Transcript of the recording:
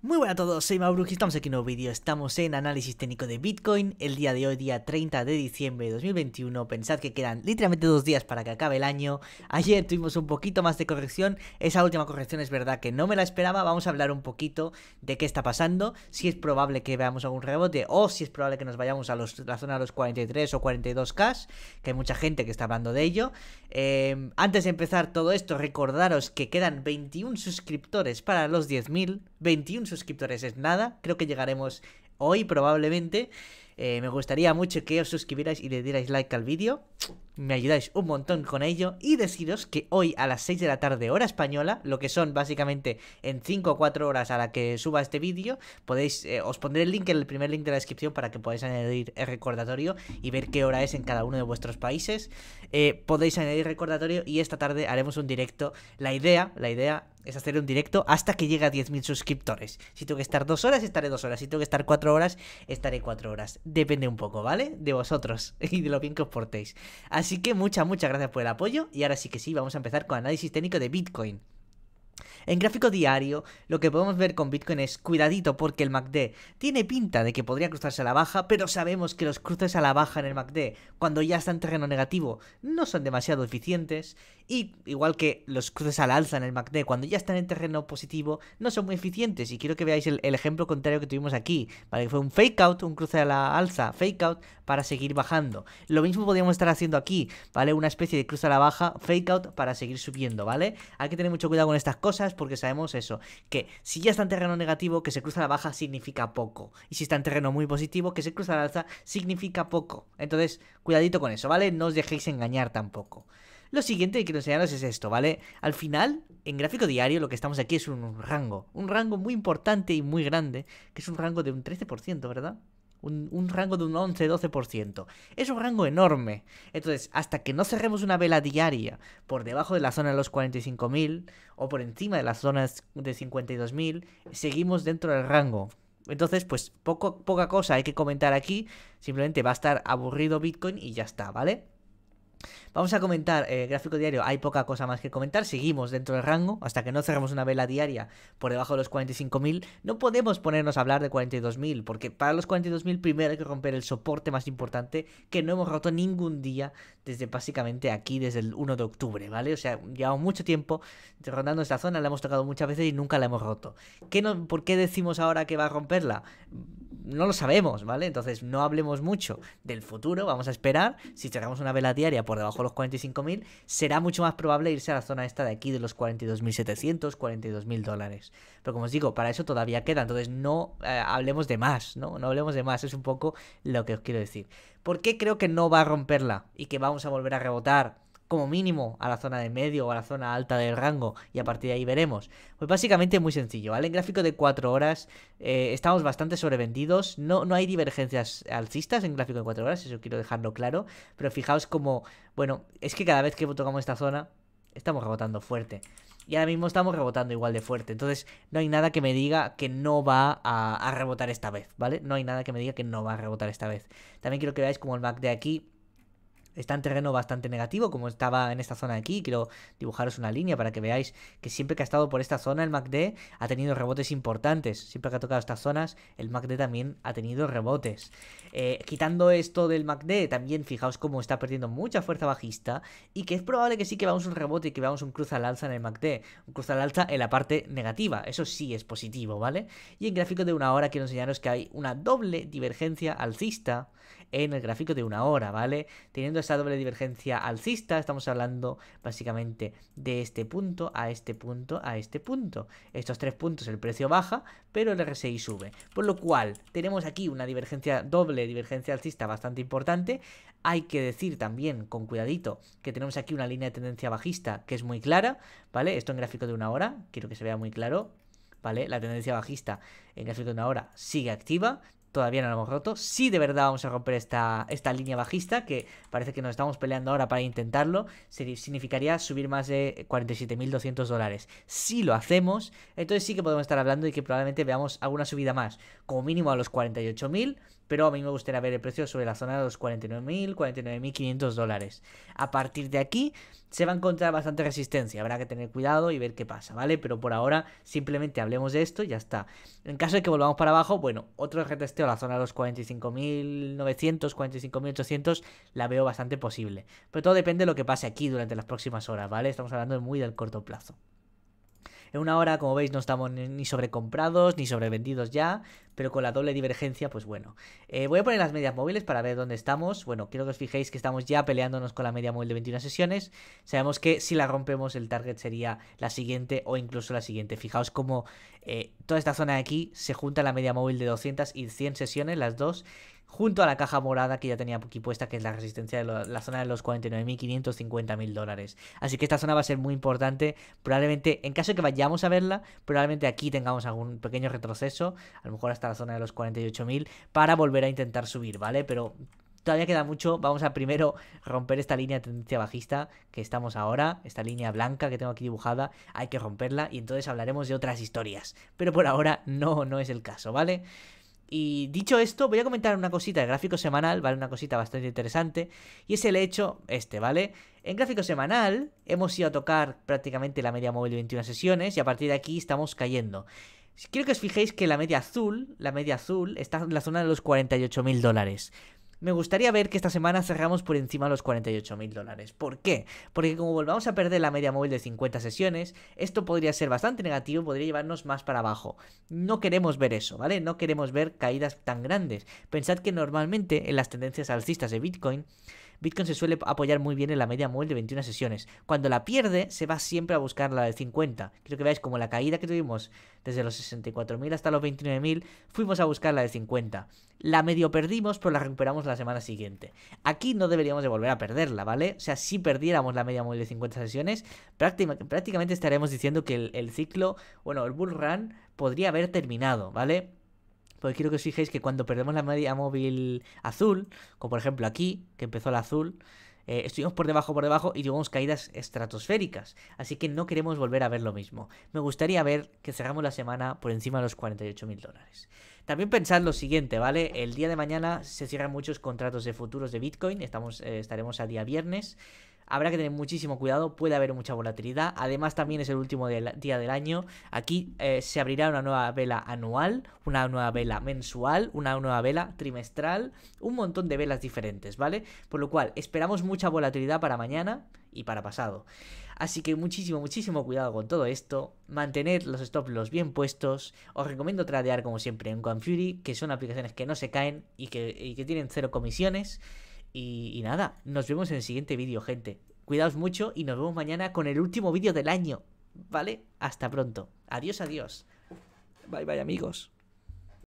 Muy buenas a todos, soy Mauro y estamos aquí en un nuevo vídeo, estamos en análisis técnico de Bitcoin, el día de hoy, día 30 de diciembre de 2021, pensad que quedan literalmente dos días para que acabe el año, ayer tuvimos un poquito más de corrección, esa última corrección es verdad que no me la esperaba, vamos a hablar un poquito de qué está pasando, si es probable que veamos algún rebote o si es probable que nos vayamos a la zona de los 43 o 42k, que hay mucha gente que está hablando de ello. Em, antes de empezar todo esto, recordaros que quedan 21 suscriptores para los 10.000, 21 suscriptores es nada. Creo que llegaremos hoy probablemente. Eh, me gustaría mucho que os suscribierais y le dierais like al vídeo. Me ayudáis un montón con ello. Y deciros que hoy a las 6 de la tarde, hora española, lo que son básicamente en 5 o 4 horas a la que suba este vídeo, podéis, eh, os pondré el link en el primer link de la descripción para que podáis añadir el recordatorio y ver qué hora es en cada uno de vuestros países. Eh, podéis añadir recordatorio y esta tarde haremos un directo. La idea, la idea es hacer un directo hasta que llegue a 10.000 suscriptores. Si tengo que estar 2 horas, estaré 2 horas. Si tengo que estar 4 horas, estaré 4 horas depende un poco, ¿vale? De vosotros y de lo bien que os portéis. Así que muchas, muchas gracias por el apoyo y ahora sí que sí, vamos a empezar con análisis técnico de Bitcoin. En gráfico diario, lo que podemos ver con Bitcoin es cuidadito porque el MACD tiene pinta de que podría cruzarse a la baja, pero sabemos que los cruces a la baja en el MACD, cuando ya está en terreno negativo, no son demasiado eficientes. Y igual que los cruces a la alza en el MACD, cuando ya están en terreno positivo, no son muy eficientes. Y quiero que veáis el, ejemplo contrario que tuvimos aquí, ¿vale? Que fue un fake out, un cruce a la alza, fake out, para seguir bajando. Lo mismo podríamos estar haciendo aquí, ¿vale? Una especie de cruce a la baja, fake out, para seguir subiendo, ¿vale? Hay que tener mucho cuidado con estas cosas porque sabemos eso, que si ya está en terreno negativo, que se cruza la baja significa poco. Y si está en terreno muy positivo, que se cruza la alza significa poco. Entonces, cuidadito con eso, ¿vale? No os dejéis engañar tampoco. Lo siguiente que quiero enseñaros es esto, ¿vale? Al final, en gráfico diario, lo que estamos aquí es un rango. Un rango muy importante y muy grande, que es un rango de un 13%, ¿verdad? Un, rango de un 11-12%. Es un rango enorme. Entonces, hasta que no cerremos una vela diaria por debajo de la zona de los 45.000 o por encima de las zonas de 52.000, seguimos dentro del rango. Entonces, pues poco, poca cosa hay que comentar aquí. Simplemente va a estar aburrido Bitcoin y ya está, ¿vale? Vamos a comentar, eh, gráfico diario, hay poca cosa más que comentar, seguimos dentro del rango, hasta que no cerramos una vela diaria por debajo de los 45.000, no podemos ponernos a hablar de 42.000, porque para los 42.000 primero hay que romper el soporte más importante que no hemos roto ningún día desde básicamente aquí, desde el 1 de octubre, ¿vale? O sea, llevamos mucho tiempo rondando esta zona, la hemos tocado muchas veces y nunca la hemos roto. ¿Por qué decimos ahora que va a romperla? no lo sabemos, ¿vale? Entonces no hablemos mucho del futuro, vamos a esperar. Si cerramos una vela diaria por debajo de los 45.000, será mucho más probable irse a la zona esta de aquí de los 42.700, 42.000 dólares. Pero como os digo, para eso todavía queda, entonces no eh, hablemos de más, ¿no? No hablemos de más, es un poco lo que os quiero decir. ¿Por qué creo que no va a romperla y que vamos a volver a rebotar? como mínimo a la zona de medio o a la zona alta del rango y a partir de ahí veremos. Pues básicamente muy sencillo, ¿vale? En gráfico de 4 horas eh, estamos bastante sobrevendidos, no, no hay divergencias alcistas en gráfico de 4 horas, eso quiero dejarlo claro, pero fijaos como, bueno, es que cada vez que tocamos esta zona estamos rebotando fuerte. Y ahora mismo estamos rebotando igual de fuerte. Entonces, no hay nada que me diga que no va a, rebotar esta vez, ¿vale? No hay nada que me diga que no va a rebotar esta vez. También quiero que veáis como el mac de aquí está en terreno bastante negativo, como estaba en esta zona aquí. Quiero dibujaros una línea para que veáis que siempre que ha estado por esta zona el MACD ha tenido rebotes importantes. Siempre que ha tocado estas zonas, el MACD también ha tenido rebotes. Eh, quitando esto del MACD, también fijaos cómo está perdiendo mucha fuerza bajista y que es probable que sí que veamos un rebote y que veamos un cruz al alza en el MACD. Un cruz al alza en la parte negativa. Eso sí es positivo, ¿vale? Y en gráfico de una hora quiero enseñaros que hay una doble divergencia alcista en el gráfico de una hora, ¿vale? Teniendo esa doble divergencia alcista, estamos hablando básicamente de este punto a este punto a este punto. Estos tres puntos el precio baja, pero el RSI sube. Por lo cual, tenemos aquí una divergencia doble, divergencia alcista bastante importante. Hay que decir también, con cuidadito, que tenemos aquí una línea de tendencia bajista que es muy clara, ¿vale? Esto en gráfico de una hora, quiero que se vea muy claro. ¿Vale? La tendencia bajista en gráfico de una hora sigue activa todavía no lo hemos roto. si de verdad vamos a romper esta, esta línea bajista, que parece que nos estamos peleando ahora para intentarlo. significaría subir más de 47.200 dólares. Si lo hacemos, entonces sí que podemos estar hablando y que probablemente veamos alguna subida más. Como mínimo a los 48.000, pero a mí me gustaría ver el precio sobre la zona de los 49.000, 49.500 dólares. A partir de aquí se va a encontrar bastante resistencia. Habrá que tener cuidado y ver qué pasa, ¿vale? Pero por ahora simplemente hablemos de esto y ya está. En caso de que volvamos para abajo, bueno, otro está o la zona de los 45.900, 45.800 la veo bastante posible. Pero todo depende de lo que pase aquí durante las próximas horas, ¿vale? Estamos hablando muy del corto plazo. En una hora, como veis, no estamos ni sobrecomprados ni sobrevendidos ya, pero con la doble divergencia, pues bueno. Eh, voy a poner las medias móviles para ver dónde estamos. Bueno, quiero que os fijéis que estamos ya peleándonos con la media móvil de 21 sesiones. Sabemos que si la rompemos el target sería la siguiente o incluso la siguiente. Fijaos cómo eh, toda esta zona de aquí se junta la media móvil de 200 y 100 sesiones, las dos, junto a la caja morada que ya tenía aquí puesta, que es la resistencia de la zona de los 49.550.000 dólares. Así que esta zona va a ser muy importante. Probablemente, en caso de que vayamos a verla, probablemente aquí tengamos algún pequeño retroceso, a lo mejor hasta la zona de los 48.000, para volver a intentar subir, ¿vale? Pero todavía queda mucho. Vamos a primero romper esta línea de tendencia bajista que estamos ahora, esta línea blanca que tengo aquí dibujada, hay que romperla y entonces hablaremos de otras historias. Pero por ahora no, no es el caso, ¿vale? Y dicho esto, voy a comentar una cosita de gráfico semanal, ¿vale? Una cosita bastante interesante. Y es el hecho este, ¿vale? En gráfico semanal hemos ido a tocar prácticamente la media móvil de 21 sesiones y a partir de aquí estamos cayendo. Quiero que os fijéis que la media azul, la media azul, está en la zona de los 48.000 mil dólares. Me gustaría ver que esta semana cerramos por encima de los 48.000 dólares. ¿Por qué? Porque como volvamos a perder la media móvil de 50 sesiones, esto podría ser bastante negativo, podría llevarnos más para abajo. No queremos ver eso, ¿vale? No queremos ver caídas tan grandes. Pensad que normalmente en las tendencias alcistas de Bitcoin, Bitcoin se suele apoyar muy bien en la media móvil de 21 sesiones. Cuando la pierde, se va siempre a buscar la de 50. Quiero que veáis como la caída que tuvimos desde los 64.000 hasta los 29.000, fuimos a buscar la de 50. La medio perdimos, pero la recuperamos la semana siguiente. Aquí no deberíamos de volver a perderla, ¿vale? O sea, si perdiéramos la media móvil de 50 sesiones, prácticamente estaremos diciendo que el, el ciclo, bueno, el bull run podría haber terminado, ¿vale? porque quiero que os fijéis que cuando perdemos la media móvil azul, como por ejemplo aquí, que empezó la azul, eh, estuvimos por debajo, por debajo y tuvimos caídas estratosféricas. Así que no queremos volver a ver lo mismo. Me gustaría ver que cerramos la semana por encima de los 48 mil dólares. También pensad lo siguiente, ¿vale? El día de mañana se cierran muchos contratos de futuros de Bitcoin. Estamos, eh, estaremos a día viernes habrá que tener muchísimo cuidado, puede haber mucha volatilidad. Además, también es el último día del año. Aquí eh, se abrirá una nueva vela anual, una nueva vela mensual, una nueva vela trimestral, un montón de velas diferentes, ¿vale? Por lo cual, esperamos mucha volatilidad para mañana y para pasado. Así que muchísimo, muchísimo cuidado con todo esto. Mantened los stop loss bien puestos. Os recomiendo tradear como siempre en OneFury, que son aplicaciones que no se caen y que tienen cero comisiones. Y, nada, nos vemos en el siguiente vídeo, gente. Cuidaos mucho y nos vemos mañana con el último vídeo del año. ¿Vale? Hasta pronto. Adiós, adiós. Bye, bye, amigos.